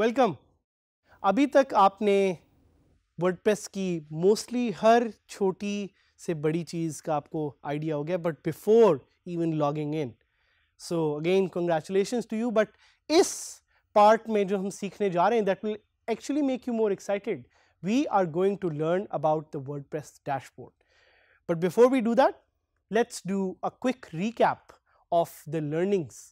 Welcome अभी तक आपने वर्डप्रेस की मोस्टली हर छोटी से बड़ी चीज़ का आपको आइडिया हो गया but before even logging in so again congratulation to you but इस पार्ट में जो हम सीखने जा रहे हैं that will actually make you more excited we are going to learn about the WordPress dashboard but before we do that let's do a quick recap of the learnings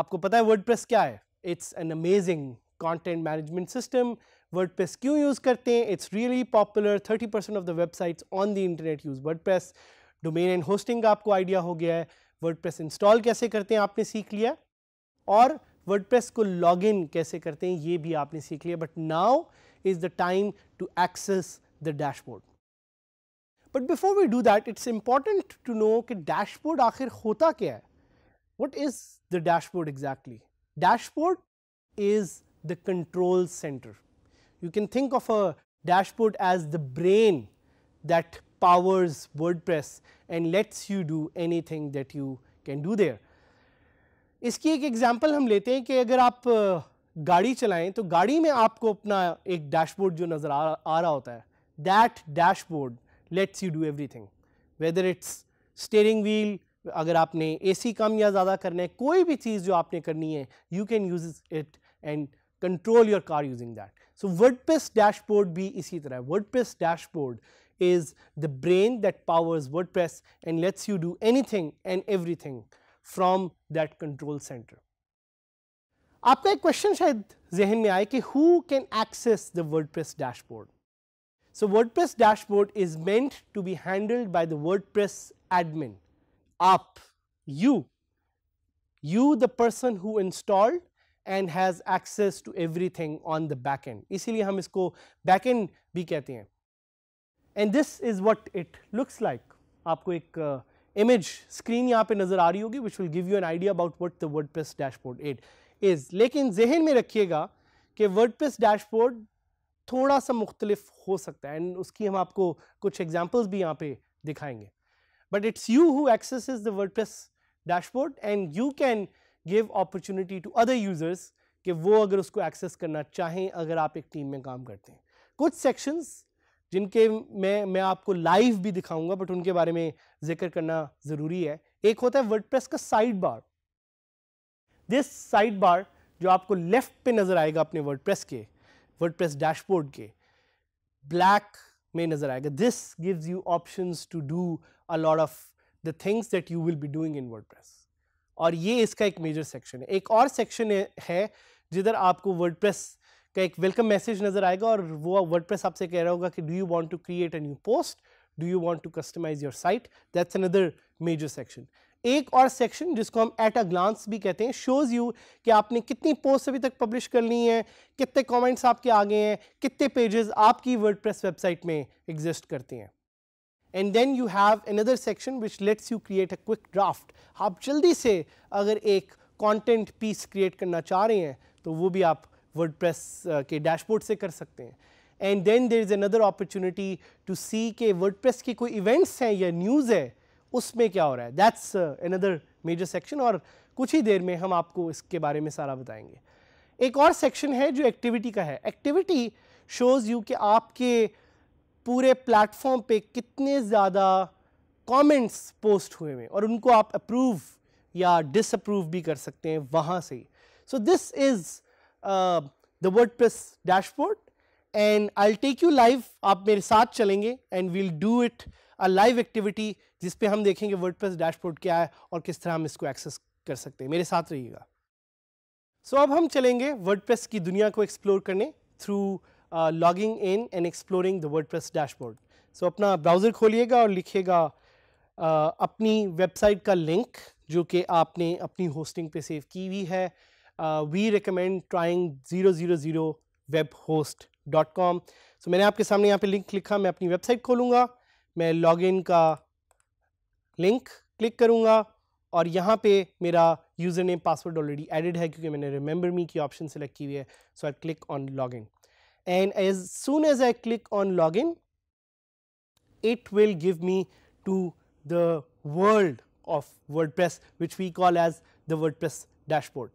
आपको पता है वर्ड प्रेस क्या है it's an amazing content management system WordPress क्यों use करते हैं it's really popular 30 percent of the websites on the internet use press domain and hosting का आपको आइडिया हो गया है प्रेस इंस्टॉल कैसे करते हैं आपने सीख लिया और प्रेस को लॉगिन कैसे करते हैं ये भी आपने सीख लिया but now is the time to access the dashboard but before we do that it's important to know कि डैशबोर्ड आखिर होता क्या है what is the dashboard exactly dashboard is the control centre You can think of a dashboard as the brain that powers WordPress and lets you do anything that you can do there. इसकी एक example हम लेते हैं कि अगर आप गाड़ी चलाएं तो गाड़ी में आपको अपना एक डैशबोर्ड जो नज़र आ, आ रहा होता है that dashboard lets you do everything whether it's steering wheel अगर आपने एसी कम या ज़्यादा करना है कोई भी चीज़ जो आपने करनी है you can use it and control your car using that. So, WordPress dashboard भी isi tarah. WordPress dashboard is the brain that powers WordPress and lets you do anything and everything from that control center. आपका एक question शायद जहन में आए कि who can access the WordPress dashboard? So WordPress dashboard is meant to be handled by the WordPress admin, आप, you, you the person who installed and has access to everything on the back end इसीलिए हम इसको back end भी कहते हैं and this is what it looks like आपको एक image screen यहाँ पे नज़र आ रही होगी which will give you an idea about what the WordPress dashboard at is लेकिन जहन में रखिएगा कि वर्ड प्रेस डैशबोर्ड थोड़ा सा मुख्तलिफ हो सकता है एंड उसकी हम आपको कुछ एग्जाम्पल्स भी यहाँ पे दिखाएंगे but it's you who access the WordPress dashboard and you can give opportunity to other users कि वो अगर उसको एक्सेस करना चाहें अगर आप एक टीम में काम करते हैं कुछ सेक्शंस जिनके मैं मैं आपको लाइव भी दिखाऊंगा बट उनके बारे में जिक्र करना ज़रूरी है एक होता है वर्डप्रेस का sidebar this sidebar जो आपको लेफ्ट पे नज़र आएगा अपने वर्डप्रेस के वर्डप्रेस डैशबोर्ड के ब्लैक में नज़र आएगा this gives you options to do a lot of the things that you will be doing in WordPress और ये इसका एक मेजर सेक्शन है एक और सेक्शन है जिधर आपको वर्ड का एक वेलकम मैसेज नज़र आएगा और वो प्रेस आपसे कह रहा होगा कि do you want to create a new post do you want to customise your site that's another major section एक और सेक्शन जिसको हम एट अ ग्लांस भी कहते हैं शोज़ यू कि आपने कितनी पोस्ट अभी तक पब्लिश कर ली हैं कितने कमेंट्स आपके आगे हैं कितने पेजेस आपकी वर्डप्रेस वेबसाइट में एग्जिस्ट करते हैं and then you have another section which lets you create a quick draft आप जल्दी से अगर एक कॉन्टेंट पीस क्रिएट करना चाह रहे हैं तो वो भी आप प्रेस के डैशबोर्ड से कर सकते हैं and then there is another opportunity to see के प्रेस के कोई इवेंट्स हैं या न्यूज़ है उसमें क्या हो रहा है दैट्स अनदर मेजर सेक्शन और कुछ ही देर में हम आपको इसके बारे में सारा बताएंगे एक और सेक्शन है जो एक्टिविटी का है एक्टिविटी शोज़ यू कि आपके पूरे प्लेटफॉर्म पे कितने ज़्यादा कमेंट्स पोस्ट हुए हैं और उनको आप अप्रूव या डिसअप्रूव भी कर सकते हैं वहाँ से so this is the WordPress dashboard and I take you live आप मेरे साथ चलेंगे and we'll do it a live activity जिस पे हम देखेंगे वर्ड प्रेस डैशबोर्ड क्या है और किस तरह हम इसको एक्सेस कर सकते हैं मेरे साथ रहिएगा सो so, अब हम चलेंगे वर्ड प्रेस की दुनिया को एक्सप्लोर करने through logging in and exploring the WordPress dashboard so अपना ब्राउज़र खोलिएगा और लिखिएगा uh, अपनी वेबसाइट का लिंक जो कि आपने अपनी होस्टिंग पे सेव की हुई है we recommend trying zero zero zero web host dot com so मैंने आपके सामने यहाँ पे लिंक लिखा मैं अपनी वेबसाइट खोलूँगा मैं लॉगिन का लिंक क्लिक करूँगा और यहाँ पे मेरा username password already added है क्योंकि मैंने रिमेंबर मी की ऑप्शन सेलेक्ट की हुई है so I click on login and as soon as I click on login it will give me to the world of WordPress which we call as the WordPress dashboard.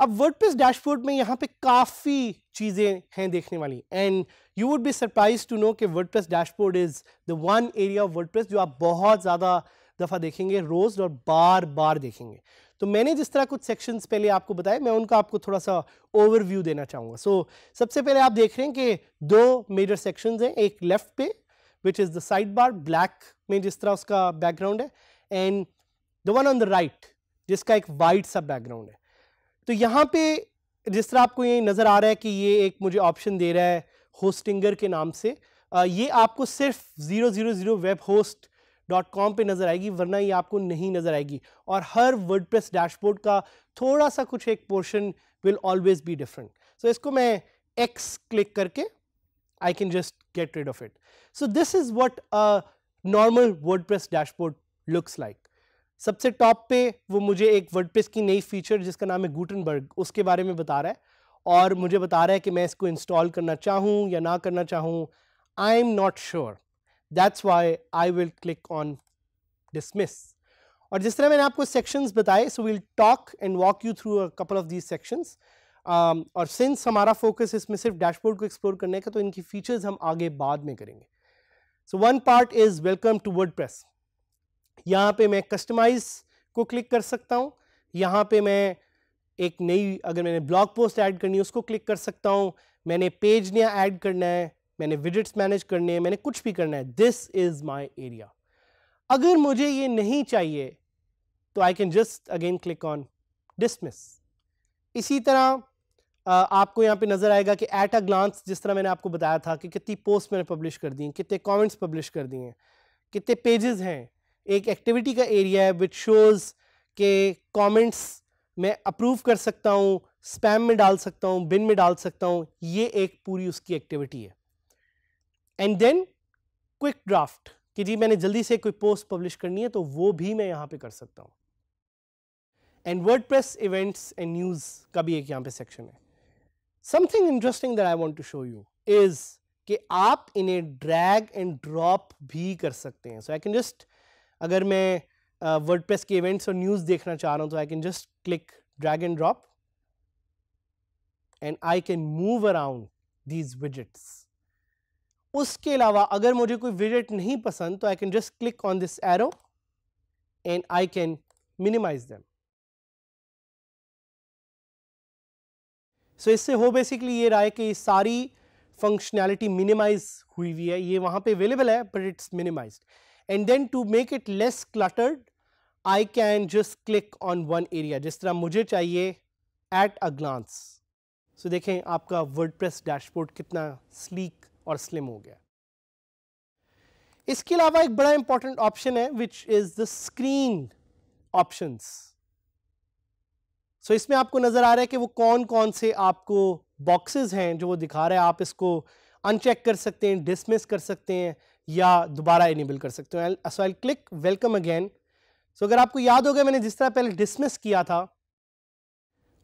अब WordPress dashboard में यहाँ पे काफ़ी चीज़ें हैं देखने वाली and you would be surprised to know कि WordPress dashboard is the one area of WordPress जो आप बहुत ज़्यादा दफ़ा देखेंगे रोज़ और बार बार देखेंगे तो मैंने जिस तरह कुछ सेक्शंस पहले आपको बताए मैं उनका आपको थोड़ा सा ओवरव्यू देना चाहूँगा सो so, सबसे पहले आप देख रहे हैं कि दो मेजर सेक्शन हैं एक लेफ्ट पे which is the sidebar black में जिस तरह उसका बैकग्राउंड है and the one on the right जिसका एक वाइट सा बैकग्राउंड है तो यहाँ पे जिस तरह आपको ये नज़र आ रहा है कि ये एक मुझे ऑप्शन दे रहा है होस्टिंगर के नाम से आ, ये आपको सिर्फ zero zero zero web host dot com पर नज़र आएगी वरना ये आपको नहीं नज़र आएगी और हर वर्ड प्रेस डैशबोर्ड का थोड़ा सा कुछ एक portion will always be different so इसको मैं एक्स क्लिक करके I can just get rid of it so this is what normal WordPress dashboard looks like सबसे टॉप पे वो मुझे एक प्रेस की नई फीचर जिसका नाम है गुटनबर्ग उसके बारे में बता रहा है और मुझे बता रहा है कि मैं इसको इंस्टॉल करना चाहूँ या ना करना चाहूँ I am not sure that's why I will click on dismiss और जिस तरह मैंने आपको सेक्शंस बताए so will talk and walk you through a couple of these sections और सिंस हमारा फोकस इसमें सिर्फ डैशबोर्ड को एक्सप्लोर करने का तो इनकी फीचर्स हम आगे बाद में करेंगे so one part is welcome to WordPress यहाँ पे मैं कस्टमाइज को क्लिक कर सकता हूँ यहाँ पे मैं एक नई अगर मैंने ब्लॉग पोस्ट ऐड करनी है उसको क्लिक कर सकता हूँ मैंने पेज नया ऐड करना है मैंने विजिट्स मैनेज करने हैं मैंने कुछ भी करना है दिस इज़ माई एरिया अगर मुझे ये नहीं चाहिए तो I can just again click on dismiss इसी तरह आपको यहाँ पे नज़र आएगा कि एट अ ग्लांस जिस तरह मैंने आपको बताया था कि कितनी पोस्ट मैंने पब्लिश कर दी कितने कमेंट्स पब्लिश कर दिए हैं कितने पेजेस हैं एक एक्टिविटी का एरिया है विच शोज़ के कमेंट्स मैं अप्रूव कर सकता हूँ स्पैम में डाल सकता हूँ बिन में डाल सकता हूँ ये एक पूरी उसकी एक्टिविटी है एंड देन क्विक ड्राफ्ट कि जी मैंने जल्दी से कोई पोस्ट पब्लिश करनी है तो वो भी मैं यहां पे कर सकता हूं and WordPress events and news का भी एक यहाँ पे सेक्शन है something interesting that I want to show you is कि आप इन्हें ड्रैग एंड ड्रॉप भी कर सकते हैं सो आई कैन जस्ट अगर मैं वर्ड प्रेस के इवेंट्स और न्यूज़ देखना चाह रहा हूं तो I can just click drag and drop and I can move around these widgets उसके अलावा अगर मुझे कोई विजेट नहीं पसंद तो I can just click on this arrow and I can minimize them so इससे हो बेसिकली ये रहा है कि सारी फंक्शनैलिटी मिनिमाइज हुई हुई है ये वहां पे अवेलेबल है but it's minimize and then to make it less cluttered I can just click on one area जिस तरह मुझे चाहिए एट अ ग्लांस सो देखें आपका वर्ड डैशबोर्ड कितना स्लीक और स्लिम हो गया इसके अलावा एक बड़ा इंपॉर्टेंट ऑप्शन है which is the screen option so इसमें आपको नजर आ रहा है कि वो कौन कौन से आपको बॉक्सेस हैं जो वो दिखा रहे हैं आप इसको अनचेक कर सकते हैं डिसमिस कर सकते हैं या दोबारा इनेबल कर सकते हो so I click welcome again so अगर आपको याद हो गया मैंने जिस तरह पहले डिसमिस किया था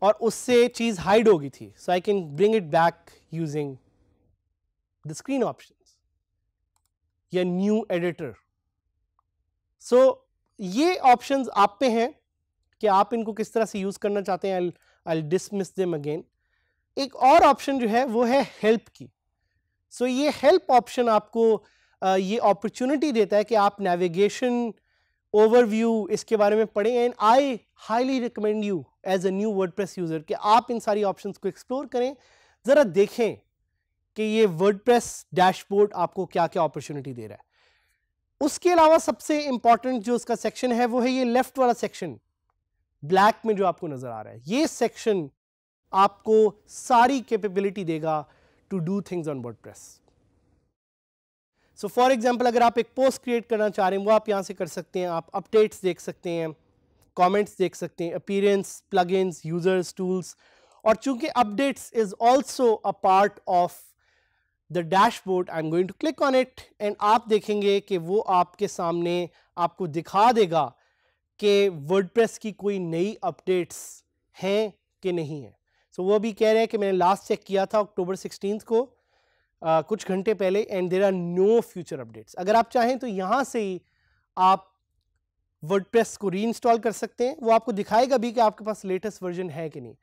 और उससे चीज़ हाइड हो गई थी so I can bring it back using the screen options या न्यू एडिटर सो ये ऑप्शंस आप पे हैं कि आप इनको किस तरह से यूज़ करना चाहते हैं आई डिसमिस देम अगेन एक और ऑप्शन जो है वो है हेल्प की सो so, ये हेल्प ऑप्शन आपको आ, ये अपॉर्चुनिटी देता है कि आप नेविगेशन ओवरव्यू इसके बारे में पढ़ें and I highly recommend you as a new word user कि आप इन सारी ऑप्शंस को एक्सप्लोर करें ज़रा देखें कि ये वर्डप्रेस डैशबोर्ड आपको क्या क्या अपॉर्चुनिटी दे रहा है उसके अलावा सबसे इंपॉर्टेंट जो उसका सेक्शन है वो है ये लेफ्ट वाला सेक्शन ब्लैक में जो आपको नज़र आ रहा है ये सेक्शन आपको सारी कैपेबिलिटी देगा to do things on press so for example अगर आप एक पोस्ट क्रिएट करना चाह रहे हैं वो आप यहां से कर सकते हैं आप अपडेट्स देख सकते हैं कमेंट्स देख सकते हैं अपीरेंस प्लगइन्स यूजर्स टूल्स और चूंकि updates is also a part of the dashboard I am going to click on it and आप देखेंगे कि वो आपके सामने आपको दिखा देगा कि वर्डप्रेस की कोई नई अपडेट्स हैं कि नहीं है सो so, वो अभी कह रहे हैं कि मैंने लास्ट चेक किया था अक्टूबर सिक्सटीन को आ, कुछ घंटे पहले and there are no future updates अगर आप चाहें तो यहाँ से ही आप वर्डप्रेस को री इंस्टॉल कर सकते हैं वो आपको दिखाएगा भी कि आपके पास लेटेस्ट वर्जन है कि नहीं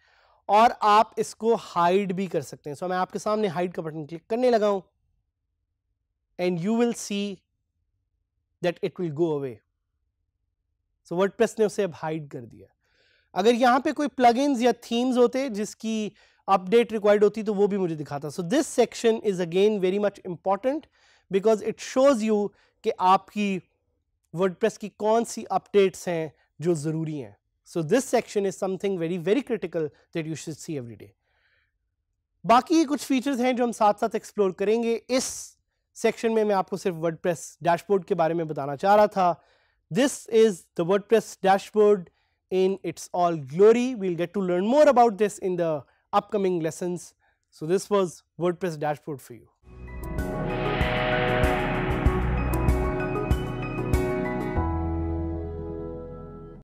और आप इसको हाइड भी कर सकते हैं सो so, मैं आपके सामने हाइड का बटन क्लिक करने लगा हूं and you will see that it will go away so word ने उसे अब हाइड कर दिया अगर यहां पे कोई प्लग या थीम्स होते जिसकी अपडेट रिक्वायर्ड होती तो वो भी मुझे दिखाता so this section is again very much important because it shows you कि आपकी वर्डप्रेस की कौन सी अपडेट्स हैं जो ज़रूरी हैं so this section is something very very critical that you should see every day बाकी कुछ फीचर्स हैं जो हम साथ साथ एक्सप्लोर करेंगे इस सेक्शन में मैं आपको सिर्फ वर्ड प्रेस डैशबोर्ड के बारे में बताना चाह रहा था this is the WordPress dashboard in its all glory we'll get to learn more about this in the upcoming lesson so this was WordPress dashboard for you